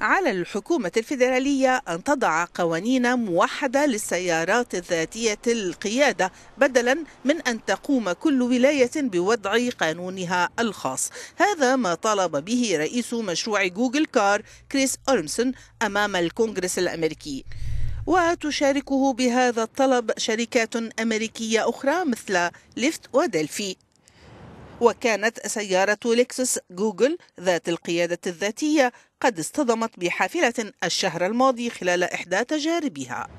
على الحكومة الفيدرالية أن تضع قوانين موحدة للسيارات الذاتية القيادة بدلا من أن تقوم كل ولاية بوضع قانونها الخاص هذا ما طلب به رئيس مشروع جوجل كار كريس أورمسون أمام الكونغرس الأمريكي وتشاركه بهذا الطلب شركات أمريكية أخرى مثل ليفت ودلفي وكانت سيارة لكسس جوجل ذات القيادة الذاتية قد اصطدمت بحافلة الشهر الماضي خلال إحدى تجاربها